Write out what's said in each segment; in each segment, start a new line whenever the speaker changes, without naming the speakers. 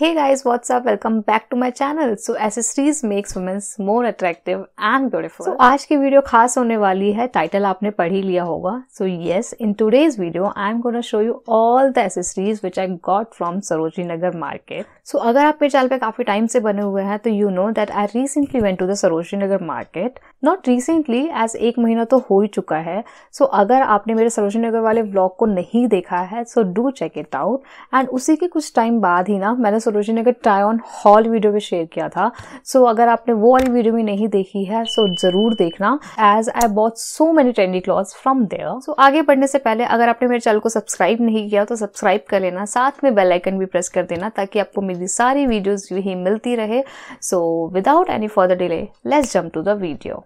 Hey guys, what's up? Welcome back to my channel. So accessories makes women more attractive and beautiful. So आज की video खास होने वाली है title आपने पढ़ ही लिया होगा so yes in today's video I am gonna show you all the accessories which I got from Sarojini Nagar market so अगर आप मेरे चैनल पे काफी टाइम से बने हुए हैं तो you know that I recently went to the Sarojini Nagar market not recently as एक महीना तो हो ही चुका है सो so, अगर आपने मेरे सरोजी नगर वाले ब्लॉग को नहीं देखा है so do check it out and उसी के कुछ टाइम बाद ही ना मैंने सरोजी ने अगर ट्राई ऑन हॉल वीडियो भी शेयर किया था सो so, अगर आपने वो वाली वीडियो भी नहीं देखी है सो so ज़रूर देखना as I bought so many trendy cloth from there so आगे बढ़ने से पहले अगर आपने मेरे चैनल को सब्सक्राइब नहीं किया तो सब्सक्राइब कर लेना साथ में बेलाइकन भी प्रेस कर देना ताकि आपको मेरी सारी वीडियोज़ यही मिलती रहे so without any further delay let's jump to the video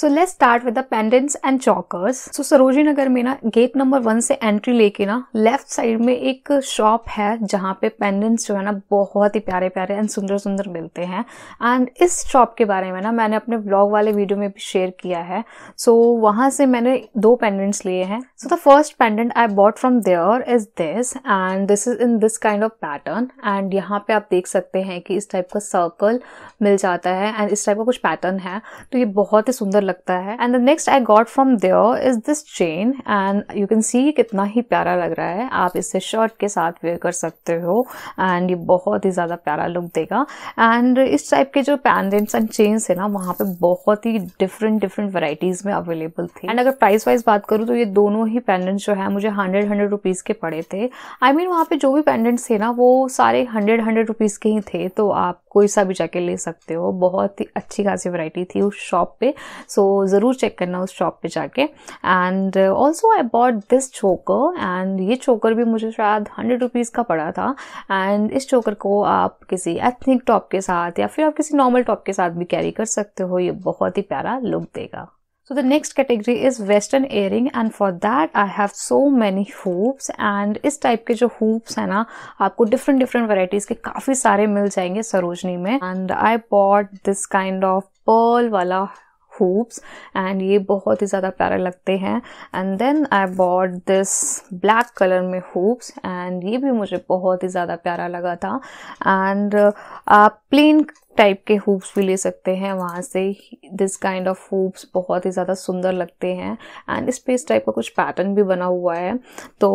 so let's start with the pendants and chokers so Sarojini Nagar में ना गेट नंबर वन से एंट्री लेके ना लेफ्ट साइड में एक शॉप है जहाँ पे पेंडेंट्स जो है ना बहुत ही प्यारे प्यारे एंड सुंदर सुंदर मिलते हैं एंड इस शॉप के बारे में ना मैंने अपने ब्लॉग वाले वीडियो में भी शेयर किया है सो so, वहाँ से मैंने दो पेंडेंट्स लिए हैं so the first pendant I bought from there is this and this is in this kind of pattern and यहाँ पे आप देख सकते हैं कि इस टाइप का सर्कल मिल जाता है एंड इस टाइप का कुछ पैटर्न है तो ये बहुत ही सुंदर लगता है and the next I got from there is this chain and you can see कितना ही प्यारा लग रहा है आप इसे शर्ट के साथ वेयर कर सकते हो एंड ये बहुत ही ज़्यादा प्यारा लुक देगा एंड इस टाइप के जो पैंडेंट्स एंड चेन्स है ना वहाँ पे बहुत ही डिफरेंट डिफरेंट वराइटीज़ में अवेलेबल थी एंड अगर प्राइस वाइज बात करूँ तो ये दोनों ही पेंडेंट्स जो है मुझे हंड्रेड हंड्रेड रुपीज़ के पड़े थे आई I मीन mean, वहाँ पे जो भी पेंडेंट्स थे ना वो सारे हंड्रेड हंड्रेड रुपीज़ के ही थे तो आप कोई सा भी जाके ले सकते हो बहुत ही अच्छी खासी वैरायटी थी उस शॉप पे सो सो ज़रूर चेक करना उस शॉप पे जाके and also I bought this choker and ये चोकर भी मुझे शायद हंड्रेड रुपीज़ का पड़ा था एंड इस चोकर को आप किसी एथनिक टॉप के साथ या फिर आप किसी नॉर्मल टॉप के साथ भी कैरी कर सकते हो ये बहुत ही प्यारा लुक देगा so the next category is western earring and for that I have so many hoops and इस टाइप के जो hoops है ना आपको डिफरेंट डिफरेंट वराइटीज के काफ़ी सारे मिल जाएंगे सरोजनी में and I bought this kind of pearl वाला hoops and ये बहुत ही ज़्यादा प्यारे लगते हैं and then I bought this black color में hoops and ये भी मुझे बहुत ही ज़्यादा प्यारा लगा था and uh, आप plain टाइप के हुप्स भी ले सकते हैं वहाँ से दिस काइंड ऑफ हुप्स बहुत ही ज़्यादा सुंदर लगते हैं एंड इस इस टाइप का कुछ पैटर्न भी बना हुआ है तो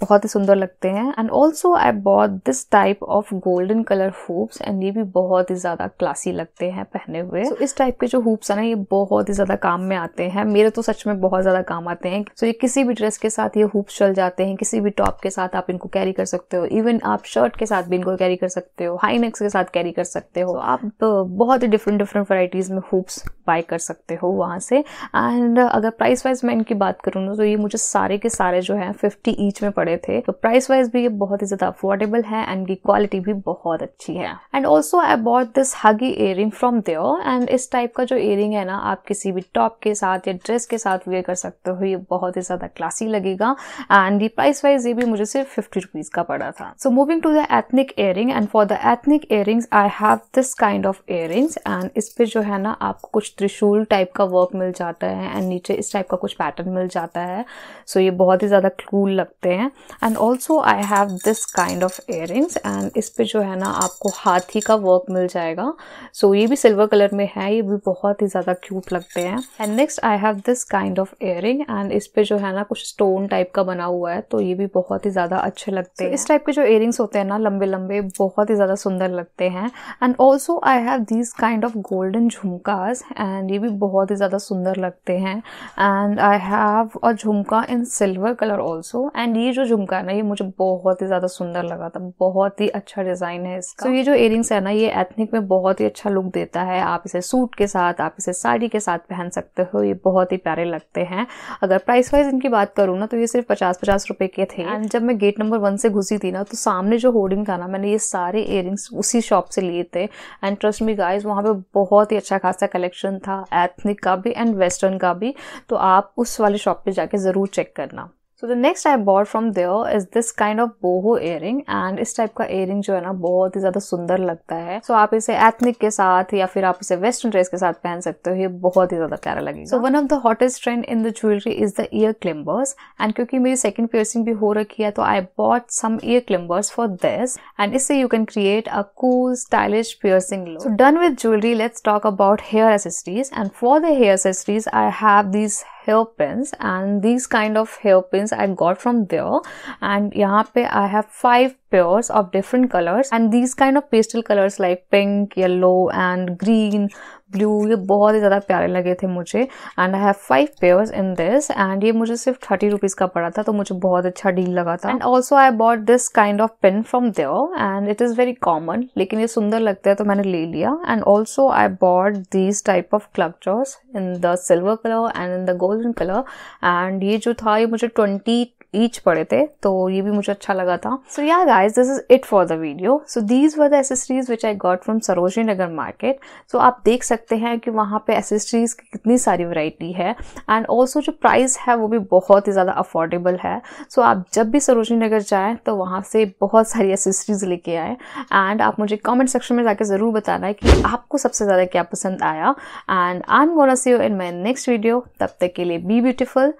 बहुत ही सुंदर लगते हैं and also I bought this type of golden colour hoops and ये भी बहुत ही ज़्यादा क्लासी लगते हैं पहने हुए so, इस टाइप के जो हुप्स है ना ये बहुत ही ज़्यादा काम में आते हैं मेरे तो सच में बहुत ज़्यादा काम आते हैं सो so, ये किसी भी ड्रेस के साथ ये हुप्स चल जाते हैं किसी भी टॉप के साथ आप इनको कैरी कर सकते हो इवन आप शर्ट के साथ भी इनको कैरी कर सकते हो हाई नेक्स के साथ कैरी कर सकते हो so, आप बहुत ही डिफरेंट डिफरेंट वराइटीज़ में हुप्स बाय कर सकते हो वहाँ से एंड अगर प्राइस वाइज मैं इनकी बात करूँ तो ये मुझे सारे के सारे जो हैं फिफ्टी ईच में पड़े पड़े थे तो प्राइस वाइज भी ये बहुत ही ज्यादा अफोर्डेबल है एंड की क्वालिटी भी बहुत अच्छी है and also I bought this huggie ear from there and इस टाइप का जो इयर है ना आप किसी भी टॉप के साथ या ड्रेस के साथ वेयर कर सकते हो ये बहुत ही ज्यादा क्लासी लगेगा एंड ये प्राइस वाइज ये भी मुझे सिर्फ फिफ्टी रुपीज का पड़ा था so moving to the ethnic ear and for the ethnic ear I have this kind of ear and इस पे जो है ना आपको कुछ त्रिशूल टाइप का वर्क मिल जाता है एंड नीचे इस टाइप का कुछ पैटर्न मिल जाता है सो so ये बहुत ही ज़्यादा क्लूल लगते हैं and also I have this kind of earrings and इस पर जो है ना आपको हाथी का वर्क मिल जाएगा सो so, ये भी सिल्वर कलर में है ये भी बहुत ही ज़्यादा क्यूट लगते हैं and next I have this kind of earring and इस पर जो है ना कुछ स्टोन टाइप का बना हुआ है तो ये भी बहुत ही ज़्यादा अच्छे लगते हैं so, इस टाइप के जो एयरिंग्स होते हैं ना लंबे लंबे बहुत ही ज़्यादा सुंदर लगते हैं and also I have this kind of golden jhumkas and ये भी बहुत ही ज़्यादा सुंदर लगते हैं and I have a jhumka in silver colour also and ये जो झुमका है ना ये मुझे बहुत ही ज़्यादा सुंदर लगा था बहुत ही अच्छा डिज़ाइन है इसका तो so, ये जो इयरिंग्स है ना ये एथनिक में बहुत ही अच्छा लुक देता है आप इसे सूट के साथ आप इसे साड़ी के साथ पहन सकते हो ये बहुत ही प्यारे लगते हैं अगर प्राइस वाइज इनकी बात करूँ ना तो ये सिर्फ पचास पचास रुपए के थे एंड जब मैं गेट नंबर वन से घुसी थी ना तो सामने जो होर्डिंग था ना मैंने ये सारे इयर उसी शॉप से लिए थे एंड ट्रस्ट मी गाइज वहाँ पर बहुत ही अच्छा खासा कलेक्शन था एथनिक का भी एंड वेस्टर्न का भी तो आप उस वाले शॉप पे जाके ज़रूर चेक करना so the next I bought from there is this kind of boho earring and इस टाइप का एयरिंग जो है ना बहुत ही ज्यादा सुंदर लगता है सो so, आप इसे एथनिक के साथ या फिर आप इसे वेस्टर्न ड्रेस के साथ पहन सकते हो ये बहुत ही ज्यादा प्यारा लगेगा so one of the hottest trend in the jewellery is the ear climbers and क्योंकि मेरी सेकंड पियर्सिंग भी हो रखी है तो I bought some ear climbers for this and इससे you can create a cool stylish piercing look so done with jewellery let's talk about hair accessories and for the hair accessories I have these hairpins and these kind of hairpins I got from there and here I have five pairs of different colors and these kind of pastel colors like pink yellow and green blue ये बहुत ही ज़्यादा प्यारे लगे थे मुझे and I have five pairs in this and ये मुझे सिर्फ थर्टी रुपीज़ का पड़ा था तो मुझे बहुत अच्छा डील लगा था and also I bought this kind of pin from there and it is very common लेकिन ये सुंदर लगता है तो मैंने ले लिया and also I bought this type of clutchers in the silver colour and in the golden colour and ये जो था ये मुझे ट्वेंटी ईच पड़े थे तो ये भी मुझे अच्छा लगा था so yeah guys this is it for the video so these were the accessories which I got from Sarojini Nagar market so आप देख सकते हैं कि वहाँ पे एसेसरीज की कितनी सारी वैरायटी है एंड ऑल्सो जो प्राइस है वो भी बहुत ही ज़्यादा अफोर्डेबल है सो so, आप जब भी सरोजनी नगर जाएँ तो वहाँ से बहुत सारी एसेसरीज लेके आएँ एंड आप मुझे कॉमेंट सेक्शन में जाकर ज़रूर बताना है कि आपको सबसे ज़्यादा क्या पसंद आया and I am gonna see you in my next video तब तक के लिए be beautiful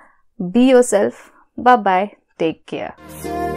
be yourself Bye bye. Take care.